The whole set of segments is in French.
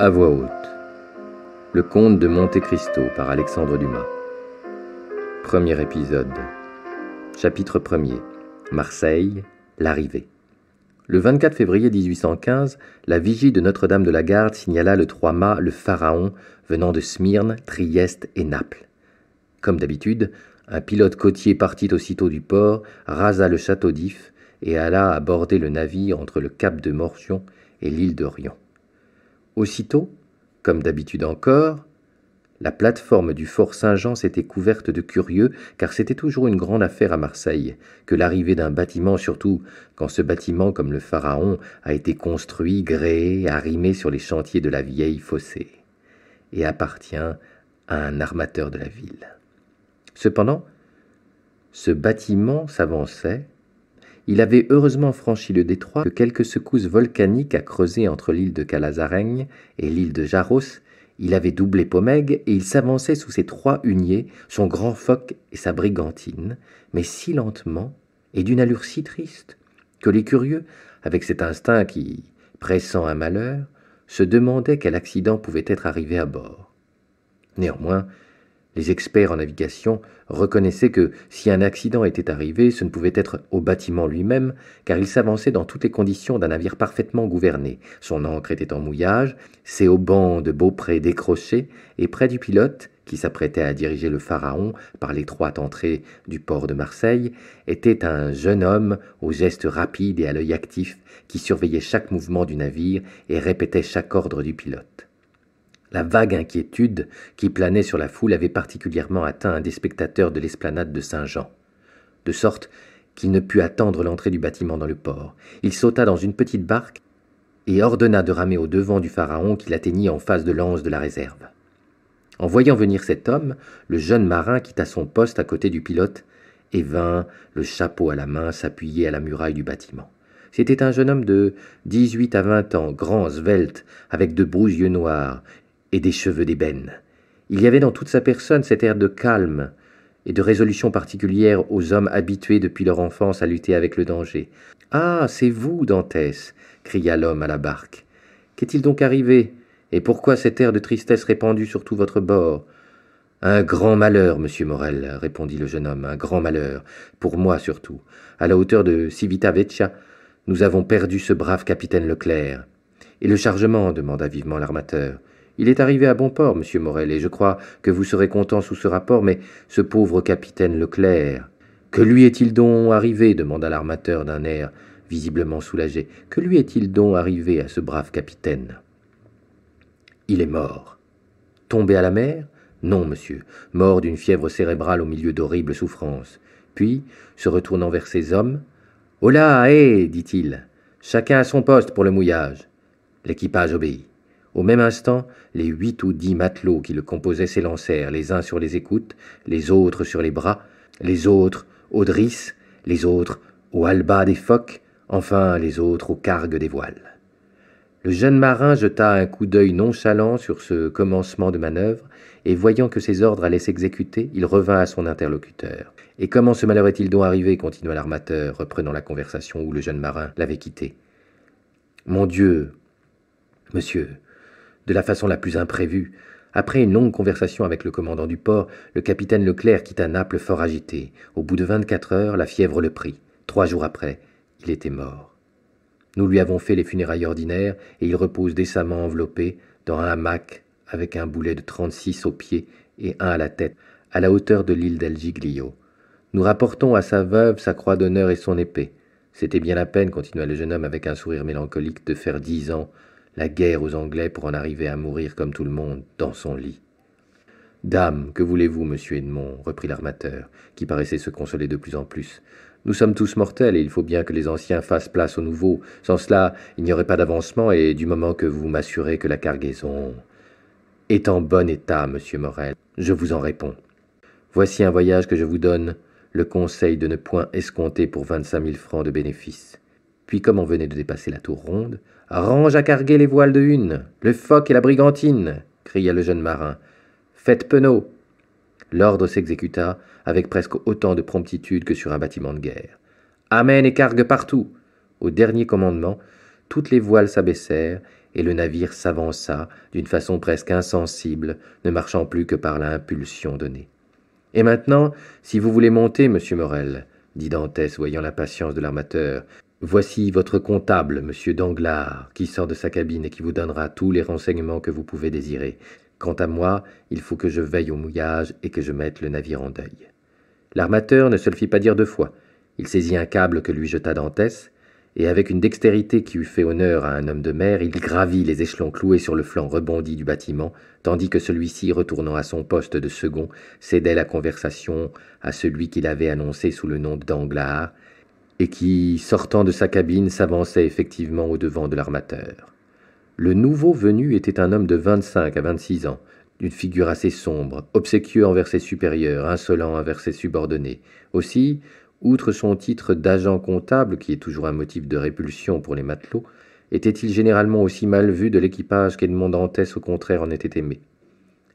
À voix haute. Le Comte de Monte Cristo par Alexandre Dumas. Premier épisode. Chapitre 1er. Marseille, l'arrivée. Le 24 février 1815, la vigie de Notre-Dame de la Garde signala le trois-mâts, le Pharaon, venant de Smyrne, Trieste et Naples. Comme d'habitude, un pilote côtier partit aussitôt du port, rasa le château d'If et alla aborder le navire entre le cap de Morchon et l'île d'Orient. Aussitôt, comme d'habitude encore, la plateforme du fort Saint-Jean s'était couverte de curieux, car c'était toujours une grande affaire à Marseille que l'arrivée d'un bâtiment, surtout quand ce bâtiment, comme le Pharaon, a été construit, gréé, arrimé sur les chantiers de la vieille fossée, et appartient à un armateur de la ville. Cependant, ce bâtiment s'avançait, il avait heureusement franchi le détroit que quelques secousses volcaniques à creuser entre l'île de Calazaregne et l'île de Jaros. Il avait doublé Pomègue et il s'avançait sous ses trois huniers, son grand phoque et sa brigantine, mais si lentement et d'une allure si triste que les curieux, avec cet instinct qui pressent un malheur, se demandaient quel accident pouvait être arrivé à bord. Néanmoins, les experts en navigation reconnaissaient que si un accident était arrivé, ce ne pouvait être au bâtiment lui-même, car il s'avançait dans toutes les conditions d'un navire parfaitement gouverné. Son ancre était en mouillage, ses haubans de Beaupré décrochés, et près du pilote, qui s'apprêtait à diriger le pharaon par l'étroite entrée du port de Marseille, était un jeune homme aux gestes rapides et à l'œil actif, qui surveillait chaque mouvement du navire et répétait chaque ordre du pilote. La vague inquiétude qui planait sur la foule avait particulièrement atteint un des spectateurs de l'esplanade de Saint-Jean, de sorte qu'il ne put attendre l'entrée du bâtiment dans le port. Il sauta dans une petite barque et ordonna de ramer au devant du pharaon qui l'atteignit en face de l'anse de la réserve. En voyant venir cet homme, le jeune marin quitta son poste à côté du pilote et vint, le chapeau à la main, s'appuyer à la muraille du bâtiment. C'était un jeune homme de dix-huit à vingt ans, grand, svelte, avec de beaux yeux noirs et des cheveux d'ébène. Il y avait dans toute sa personne cet air de calme et de résolution particulière aux hommes habitués depuis leur enfance à lutter avec le danger. Ah, c'est vous, Dantès cria l'homme à la barque. Qu'est-il donc arrivé Et pourquoi cet air de tristesse répandu sur tout votre bord un grand malheur, monsieur Morel, répondit le jeune homme, un grand malheur, pour moi surtout. À la hauteur de Civita Vecchia, nous avons perdu ce brave capitaine Leclerc. Et le chargement demanda vivement l'armateur. Il est arrivé à bon port, monsieur Morel, et je crois que vous serez content sous ce rapport, mais ce pauvre capitaine Leclerc. Que lui est-il donc arrivé demanda l'armateur d'un air visiblement soulagé. Que lui est-il donc arrivé à ce brave capitaine Il est mort. Tombé à la mer Non, monsieur, mort d'une fièvre cérébrale au milieu d'horribles souffrances. Puis, se retournant vers ses hommes, Hola, hé eh, dit-il, chacun à son poste pour le mouillage. L'équipage obéit. Au même instant, les huit ou dix matelots qui le composaient s'élancèrent, les uns sur les écoutes, les autres sur les bras, les autres aux drisses, les autres au halbas des phoques, enfin les autres aux cargues des voiles. Le jeune marin jeta un coup d'œil nonchalant sur ce commencement de manœuvre, et voyant que ses ordres allaient s'exécuter, il revint à son interlocuteur. Et comment ce malheur est-il donc arrivé continua l'armateur, reprenant la conversation où le jeune marin l'avait quitté. Mon Dieu, monsieur, de la façon la plus imprévue. Après une longue conversation avec le commandant du port, le capitaine Leclerc quitta Naples fort agité. Au bout de vingt-quatre heures, la fièvre le prit. Trois jours après, il était mort. Nous lui avons fait les funérailles ordinaires et il repose décemment enveloppé dans un hamac avec un boulet de trente-six aux pieds et un à la tête, à la hauteur de l'île d'Algiglio. Nous rapportons à sa veuve sa croix d'honneur et son épée. C'était bien la peine, continua le jeune homme avec un sourire mélancolique, de faire dix ans la guerre aux Anglais pour en arriver à mourir comme tout le monde, dans son lit. Dame, que voulez-vous, monsieur Edmond reprit l'armateur, qui paraissait se consoler de plus en plus. Nous sommes tous mortels et il faut bien que les anciens fassent place aux nouveaux. Sans cela, il n'y aurait pas d'avancement et du moment que vous m'assurez que la cargaison est en bon état, monsieur Morel, je vous en réponds. Voici un voyage que je vous donne, le conseil de ne point escompter pour vingt-cinq mille francs de bénéfice. » Puis, comme on venait de dépasser la tour ronde, Range à carguer les voiles de Hune, le foc et la brigantine cria le jeune marin. Faites penaud L'ordre s'exécuta avec presque autant de promptitude que sur un bâtiment de guerre. Amen et cargue partout Au dernier commandement, toutes les voiles s'abaissèrent et le navire s'avança d'une façon presque insensible, ne marchant plus que par l'impulsion donnée. Et maintenant, si vous voulez monter, monsieur Morel, dit Dantès, voyant l'impatience de l'armateur, Voici votre comptable, monsieur Danglars, qui sort de sa cabine et qui vous donnera tous les renseignements que vous pouvez désirer. Quant à moi, il faut que je veille au mouillage et que je mette le navire en deuil. L'armateur ne se le fit pas dire deux fois. Il saisit un câble que lui jeta Dantès, et avec une dextérité qui eût fait honneur à un homme de mer, il gravit les échelons cloués sur le flanc rebondi du bâtiment, tandis que celui-ci, retournant à son poste de second, cédait la conversation à celui qu'il avait annoncé sous le nom de Danglars, et qui, sortant de sa cabine, s'avançait effectivement au devant de l'armateur. Le nouveau venu était un homme de vingt-cinq à vingt-six ans, d'une figure assez sombre, obséquieux envers ses supérieurs, insolent envers ses subordonnés. Aussi, outre son titre d'agent comptable, qui est toujours un motif de répulsion pour les matelots, était-il généralement aussi mal vu de l'équipage qu'Edmond Dantès au contraire en était aimé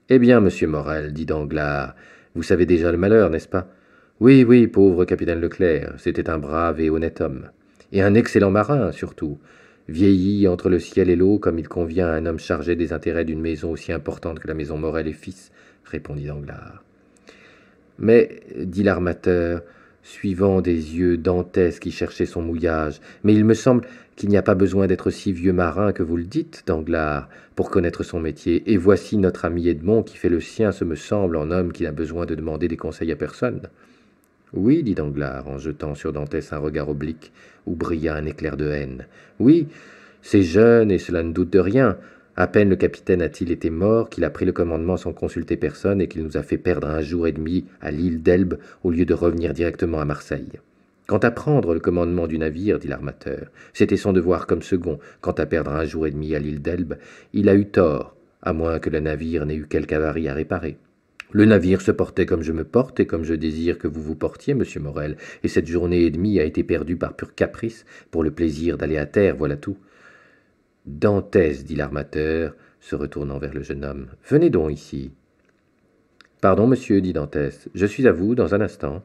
Eh bien, monsieur Morel, dit Danglars, vous savez déjà le malheur, n'est-ce pas oui, oui, pauvre capitaine Leclerc, c'était un brave et honnête homme, et un excellent marin surtout, vieilli entre le ciel et l'eau comme il convient à un homme chargé des intérêts d'une maison aussi importante que la maison Morel et Fils, répondit Danglars. Mais, dit l'armateur, suivant des yeux Dantès qui cherchait son mouillage, mais il me semble qu'il n'y a pas besoin d'être si vieux marin que vous le dites, Danglars, pour connaître son métier, et voici notre ami Edmond qui fait le sien, ce me semble, en homme qui n'a besoin de demander des conseils à personne. Oui, dit Danglars, en jetant sur Dantès un regard oblique où brilla un éclair de haine. Oui, c'est jeune et cela ne doute de rien. À peine le capitaine a-t-il été mort qu'il a pris le commandement sans consulter personne et qu'il nous a fait perdre un jour et demi à l'île d'Elbe au lieu de revenir directement à Marseille. Quant à prendre le commandement du navire, dit l'armateur, c'était son devoir comme second. Quant à perdre un jour et demi à l'île d'Elbe, il a eu tort, à moins que le navire n'ait eu quelque avarie à réparer. Le navire se portait comme je me porte et comme je désire que vous vous portiez, monsieur Morel, et cette journée et demie a été perdue par pur caprice, pour le plaisir d'aller à terre, voilà tout. Dantès, dit l'armateur, se retournant vers le jeune homme, venez donc ici. Pardon, monsieur, dit Dantès, je suis à vous dans un instant.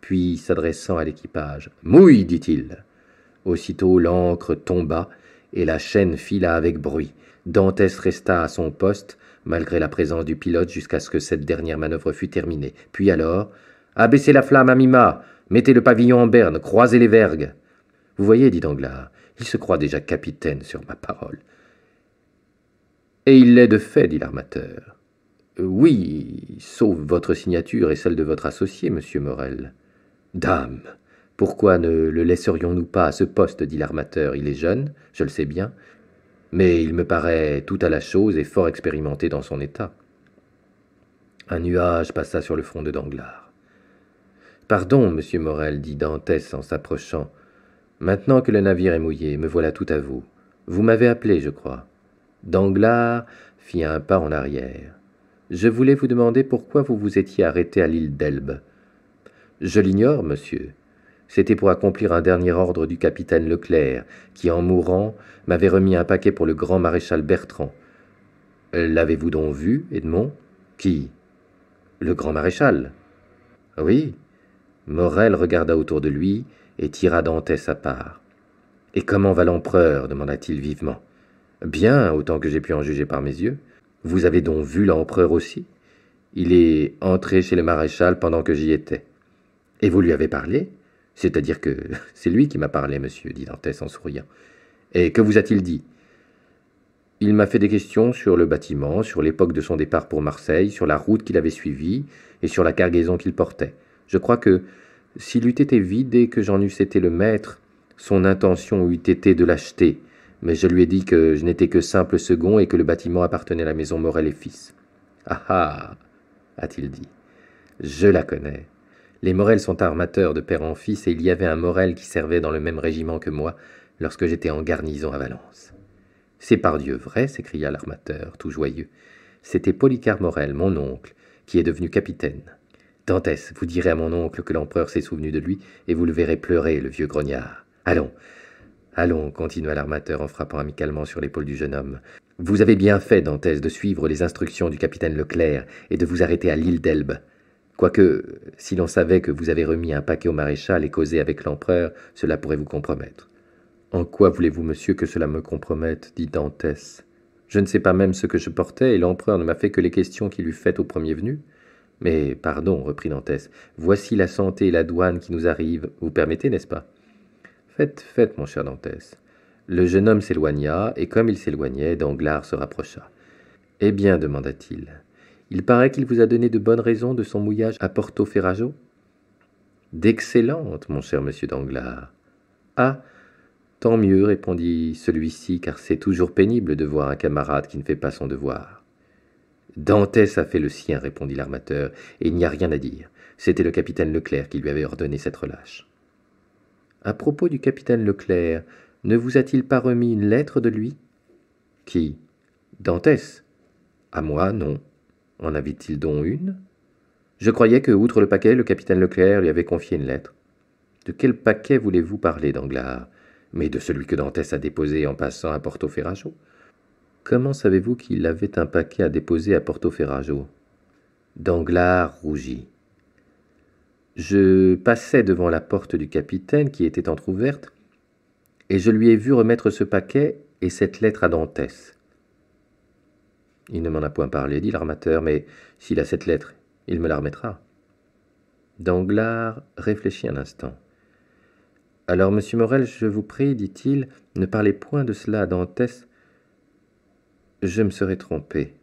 Puis, s'adressant à l'équipage, Mouille, dit-il. Aussitôt l'ancre tomba, et la chaîne fila avec bruit. Dantès resta à son poste, malgré la présence du pilote jusqu'à ce que cette dernière manœuvre fût terminée. Puis alors Abaissez la flamme à Mettez le pavillon en berne Croisez les vergues Vous voyez, dit Danglars, il se croit déjà capitaine, sur ma parole. Et il l'est de fait, dit l'armateur. Euh, oui, sauf votre signature et celle de votre associé, monsieur Morel. Dame, pourquoi ne le laisserions-nous pas à ce poste dit l'armateur. Il est jeune, je le sais bien, mais il me paraît tout à la chose et fort expérimenté dans son état. Un nuage passa sur le front de Danglars. Pardon, monsieur Morel, dit Dantès en s'approchant. Maintenant que le navire est mouillé, me voilà tout à vous. Vous m'avez appelé, je crois. Danglars fit un pas en arrière. Je voulais vous demander pourquoi vous vous étiez arrêté à l'île d'Elbe. Je l'ignore, monsieur. C'était pour accomplir un dernier ordre du capitaine Leclerc, qui, en mourant, m'avait remis un paquet pour le grand maréchal Bertrand. L'avez-vous donc vu, Edmond Qui Le grand maréchal. Oui. Morel regarda autour de lui et tira Dantès à part. Et comment va l'empereur demanda-t-il vivement. Bien, autant que j'ai pu en juger par mes yeux. Vous avez donc vu l'empereur aussi Il est entré chez le maréchal pendant que j'y étais. Et vous lui avez parlé c'est-à-dire que c'est lui qui m'a parlé, monsieur, dit Dantès en souriant. Et que vous a-t-il dit Il m'a fait des questions sur le bâtiment, sur l'époque de son départ pour Marseille, sur la route qu'il avait suivie et sur la cargaison qu'il portait. Je crois que s'il eût été vide et que j'en eusse été le maître, son intention eût été de l'acheter, mais je lui ai dit que je n'étais que simple second et que le bâtiment appartenait à la maison Morel et Fils. Ah ah a-t-il dit. Je la connais. Les Morel sont armateurs de père en fils, et il y avait un Morel qui servait dans le même régiment que moi lorsque j'étais en garnison à Valence. C'est par Dieu vrai, s'écria l'armateur, tout joyeux. C'était Polycar Morel, mon oncle, qui est devenu capitaine. Dantès, vous direz à mon oncle que l'empereur s'est souvenu de lui, et vous le verrez pleurer, le vieux grognard. Allons, allons, continua l'armateur en frappant amicalement sur l'épaule du jeune homme. Vous avez bien fait, Dantès, de suivre les instructions du capitaine Leclerc et de vous arrêter à l'île d'Elbe. Quoique, si l'on savait que vous avez remis un paquet au maréchal et causé avec l'empereur, cela pourrait vous compromettre. En quoi voulez-vous, monsieur, que cela me compromette dit Dantès. Je ne sais pas même ce que je portais, et l'empereur ne m'a fait que les questions qu'il eût faites au premier venu. Mais pardon, reprit Dantès, voici la santé et la douane qui nous arrivent. Vous permettez, n'est-ce pas Faites, faites, mon cher Dantès. Le jeune homme s'éloigna, et comme il s'éloignait, Danglars se rapprocha. Eh bien, demanda-t-il, il paraît qu'il vous a donné de bonnes raisons de son mouillage à Porto Ferrajo D'excellentes, mon cher monsieur Danglars. Ah, tant mieux, répondit celui-ci, car c'est toujours pénible de voir un camarade qui ne fait pas son devoir. Dantès a fait le sien, répondit l'armateur, et il n'y a rien à dire. C'était le capitaine Leclerc qui lui avait ordonné cette relâche. À propos du capitaine Leclerc, ne vous a-t-il pas remis une lettre de lui Qui Dantès À moi, non. En avait-il donc une Je croyais que, outre le paquet, le capitaine Leclerc lui avait confié une lettre. De quel paquet voulez-vous parler, Danglars Mais de celui que Dantès a déposé en passant à Porto Ferrajo. Comment savez-vous qu'il avait un paquet à déposer à Porto Ferrajo Danglars rougit. Je passais devant la porte du capitaine qui était entr'ouverte, et je lui ai vu remettre ce paquet et cette lettre à Dantès. Il ne m'en a point parlé, dit l'armateur, mais s'il a cette lettre, il me la remettra. Danglars réfléchit un instant. Alors, monsieur Morel, je vous prie, dit-il, ne parlez point de cela à Dantès. Je me serais trompé.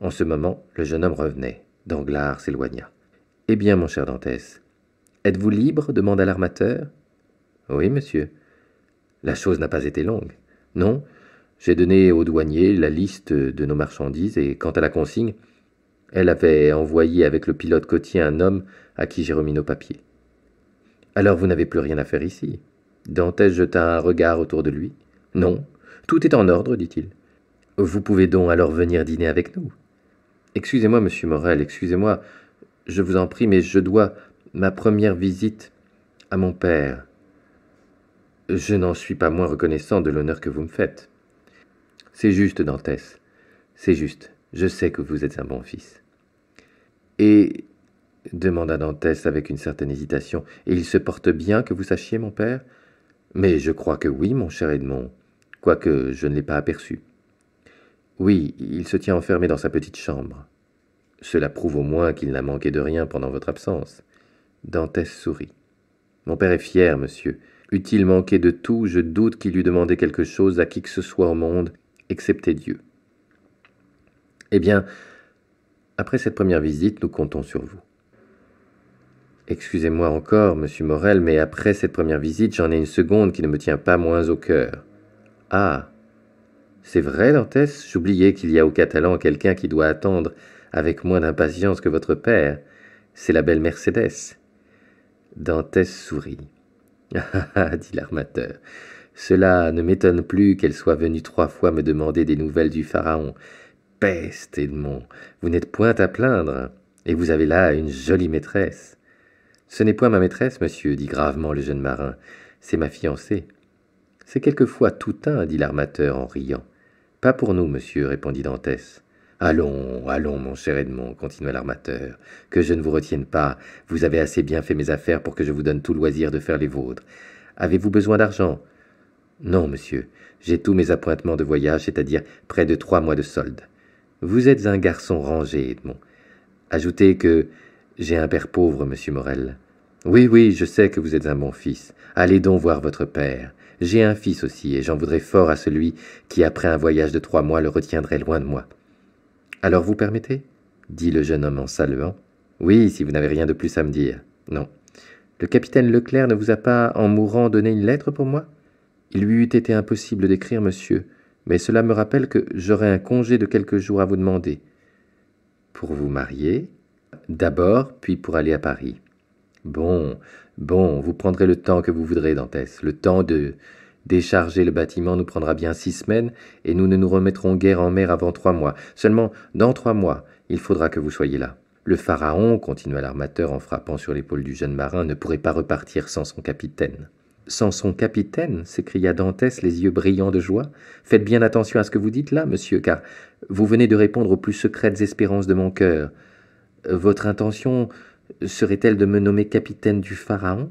En ce moment, le jeune homme revenait. Danglars s'éloigna. Eh bien, mon cher Dantès, êtes-vous libre demanda l'armateur. Oui, monsieur. La chose n'a pas été longue. Non, j'ai donné au douanier la liste de nos marchandises et quant à la consigne, elle avait envoyé avec le pilote côtier un homme à qui j'ai remis nos papiers. Alors vous n'avez plus rien à faire ici. Dantès jeta un regard autour de lui. Non, tout est en ordre, dit-il. Vous pouvez donc alors venir dîner avec nous. Excusez-moi, monsieur Morel, excusez-moi, je vous en prie, mais je dois ma première visite à mon père. Je n'en suis pas moins reconnaissant de l'honneur que vous me faites. C'est juste, Dantès. C'est juste. Je sais que vous êtes un bon fils. Et demanda Dantès avec une certaine hésitation. Et il se porte bien, que vous sachiez, mon père Mais je crois que oui, mon cher Edmond, quoique je ne l'ai pas aperçu. Oui, il se tient enfermé dans sa petite chambre. Cela prouve au moins qu'il n'a manqué de rien pendant votre absence. Dantès sourit. Mon père est fier, monsieur. Eût-il manqué de tout, je doute qu'il eût demandé quelque chose à qui que ce soit au monde, excepté Dieu. Eh bien, après cette première visite, nous comptons sur vous. Excusez-moi encore, monsieur Morel, mais après cette première visite, j'en ai une seconde qui ne me tient pas moins au cœur. Ah C'est vrai, Dantès J'oubliais qu'il y a au Catalan quelqu'un qui doit attendre avec moins d'impatience que votre père. C'est la belle Mercedes. »« Dantès sourit. Ah ah dit l'armateur. Cela ne m'étonne plus qu'elle soit venue trois fois me demander des nouvelles du Pharaon. Peste, Edmond, vous n'êtes point à plaindre, et vous avez là une jolie maîtresse. Ce n'est point ma maîtresse, monsieur, dit gravement le jeune marin, c'est ma fiancée. C'est quelquefois tout un, dit l'armateur en riant. Pas pour nous, monsieur, répondit Dantès. Allons, allons, mon cher Edmond, continua l'armateur, que je ne vous retienne pas, vous avez assez bien fait mes affaires pour que je vous donne tout loisir de faire les vôtres. Avez-vous besoin d'argent non, monsieur, j'ai tous mes appointements de voyage, c'est-à-dire près de trois mois de solde. Vous êtes un garçon rangé, Edmond. Ajoutez que j'ai un père pauvre, monsieur Morel. Oui, oui, je sais que vous êtes un bon fils. Allez donc voir votre père. J'ai un fils aussi, et j'en voudrais fort à celui qui, après un voyage de trois mois, le retiendrait loin de moi. Alors vous permettez dit le jeune homme en saluant. Oui, si vous n'avez rien de plus à me dire. Non. Le capitaine Leclerc ne vous a pas, en mourant, donné une lettre pour moi il lui eût été impossible d'écrire, monsieur, mais cela me rappelle que j'aurai un congé de quelques jours à vous demander. Pour vous marier D'abord, puis pour aller à Paris. Bon, bon, vous prendrez le temps que vous voudrez, Dantès. Le temps de décharger le bâtiment nous prendra bien six semaines, et nous ne nous remettrons guère en mer avant trois mois. Seulement, dans trois mois, il faudra que vous soyez là. Le pharaon, continua l'armateur en frappant sur l'épaule du jeune marin, ne pourrait pas repartir sans son capitaine. Sans son capitaine s'écria Dantès, les yeux brillants de joie. Faites bien attention à ce que vous dites là, monsieur, car vous venez de répondre aux plus secrètes espérances de mon cœur. Votre intention serait-elle de me nommer capitaine du Pharaon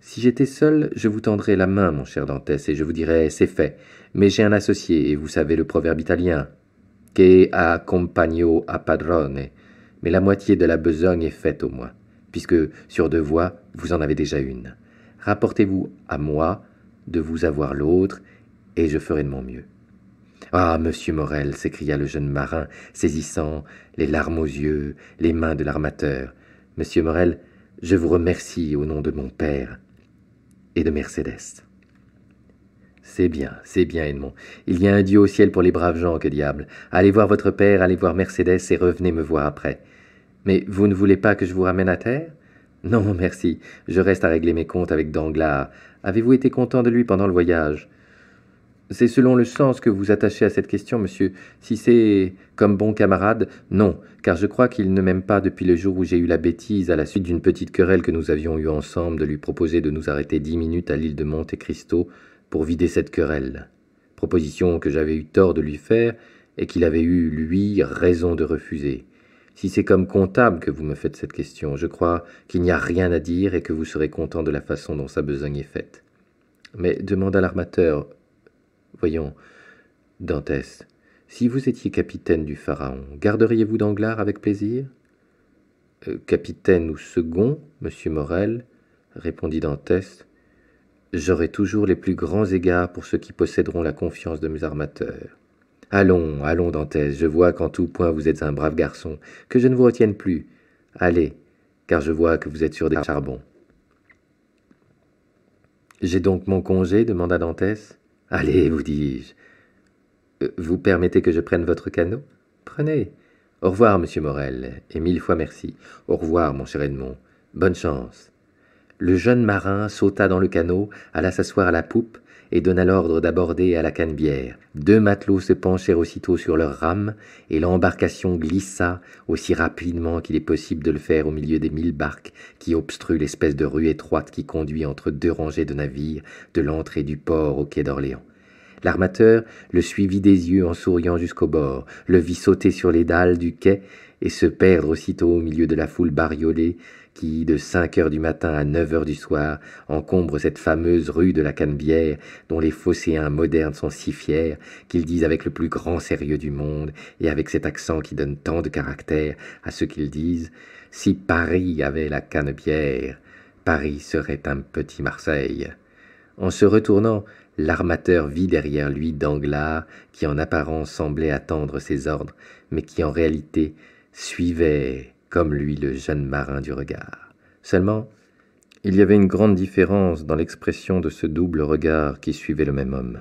Si j'étais seul, je vous tendrais la main, mon cher Dantès, et je vous dirais c'est fait. Mais j'ai un associé, et vous savez le proverbe italien che a compagno a padrone. Mais la moitié de la besogne est faite au moins, puisque sur deux voies, vous en avez déjà une. Rapportez-vous à moi de vous avoir l'autre, et je ferai de mon mieux. Ah, monsieur Morel, s'écria le jeune marin, saisissant les larmes aux yeux, les mains de l'armateur. Monsieur Morel, je vous remercie au nom de mon père et de Mercédès. C'est bien, c'est bien, Edmond. Il y a un Dieu au ciel pour les braves gens, que diable. Allez voir votre père, allez voir Mercédès et revenez me voir après. Mais vous ne voulez pas que je vous ramène à terre non, merci. Je reste à régler mes comptes avec Danglars. Avez-vous été content de lui pendant le voyage C'est selon le sens que vous attachez à cette question, monsieur. Si c'est comme bon camarade, non, car je crois qu'il ne m'aime pas depuis le jour où j'ai eu la bêtise, à la suite d'une petite querelle que nous avions eue ensemble, de lui proposer de nous arrêter dix minutes à l'île de Monte Cristo pour vider cette querelle. Proposition que j'avais eu tort de lui faire et qu'il avait eu, lui, raison de refuser. Si c'est comme comptable que vous me faites cette question, je crois qu'il n'y a rien à dire et que vous serez content de la façon dont sa besogne est faite. Mais demanda l'armateur, voyons, Dantès, si vous étiez capitaine du Pharaon, garderiez-vous Danglars avec plaisir euh, Capitaine ou second, monsieur Morel, répondit Dantès, j'aurai toujours les plus grands égards pour ceux qui posséderont la confiance de mes armateurs. Allons, allons, Dantès, je vois qu'en tout point vous êtes un brave garçon, que je ne vous retienne plus. Allez, car je vois que vous êtes sur des charbons. J'ai donc mon congé demanda Dantès. Allez, vous dis-je. Euh, vous permettez que je prenne votre canot Prenez. Au revoir, monsieur Morel, et mille fois merci. Au revoir, mon cher Edmond. Bonne chance. Le jeune marin sauta dans le canot, alla s'asseoir à la poupe, et donna l'ordre d'aborder à la canebière. Deux matelots se penchèrent aussitôt sur leurs rames, et l'embarcation glissa aussi rapidement qu'il est possible de le faire au milieu des mille barques qui obstruent l'espèce de rue étroite qui conduit entre deux rangées de navires de l'entrée du port au quai d'Orléans. L'armateur le suivit des yeux en souriant jusqu'au bord, le vit sauter sur les dalles du quai et se perdre aussitôt au milieu de la foule bariolée de 5 heures du matin à 9 heures du soir, encombre cette fameuse rue de la Canebière, dont les fosséens modernes sont si fiers, qu'ils disent avec le plus grand sérieux du monde, et avec cet accent qui donne tant de caractère à ce qu'ils disent, si Paris avait la Canebière, Paris serait un petit Marseille. En se retournant, l'armateur vit derrière lui Danglars, qui en apparence semblait attendre ses ordres, mais qui en réalité suivait comme lui le jeune marin du regard. Seulement, il y avait une grande différence dans l'expression de ce double regard qui suivait le même homme.